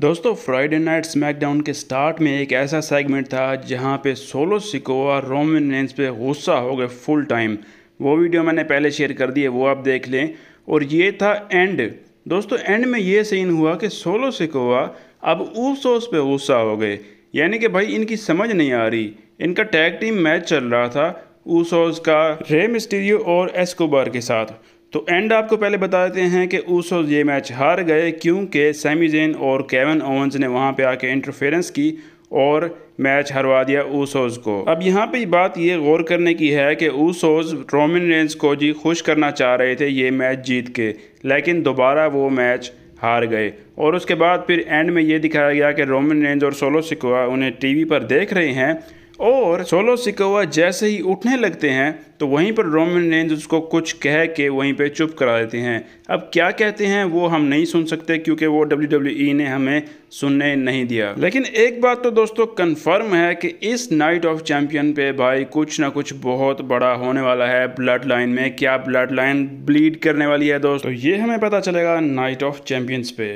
दोस्तों Friday night SmackDown के start में एक ऐसा सेगमेंट था जहां पे सोलो सिकोवा रोमन रेंस पे गुस्सा हो गए फुल टाइम वो वीडियो मैंने पहले शेयर कर दी है वो आप देख लें और ये था एंड दोस्तों एंड में ये सीन हुआ कि सोलो सिकोवा अब ऊसोस पे गुस्सा हो गए यानी कि भाई इनकी समझ नहीं आ रही इनका टैग टीम मैच चल रहा था ऊसोस का रे मिस्टीरियो और एस्कोबार के साथ तो एंड आपको पहले बता देते हैं कि ऊसोज ये मैच हार गए क्योंकि सेमीजेन और केवन ओवंस ने वहाँ पे आके इंटरफेरेंस की और मैच हरवा दिया ऊसोज को अब यहाँ पे बात ये गौर करने की है कि ऊसोज रोमिन रेंस को जी खुश करना चाह रहे थे ये मैच जीत के लेकिन दोबारा वो मैच हार गए और उसके बाद फिर एंड में ये दिखाया गया कि रोमन रेंज और सोलो सिकोआ उन्हें टीवी पर देख रहे हैं और सोलो सिकोवा जैसे ही उठने लगते हैं तो वहीं पर रोमन रेंज उसको कुछ कह के वहीं पे चुप करा देते हैं अब क्या कहते हैं वो हम नहीं सुन सकते क्योंकि वो डब्ल्यू e ने हमें सुनने नहीं दिया लेकिन एक बात तो दोस्तों कंफर्म है कि इस नाइट ऑफ चैम्पियन पे भाई कुछ ना कुछ बहुत बड़ा होने वाला है ब्लड लाइन में क्या ब्लड लाइन ब्लीड करने वाली है दोस्तों तो ये हमें पता चलेगा नाइट ऑफ चैम्पियंस पे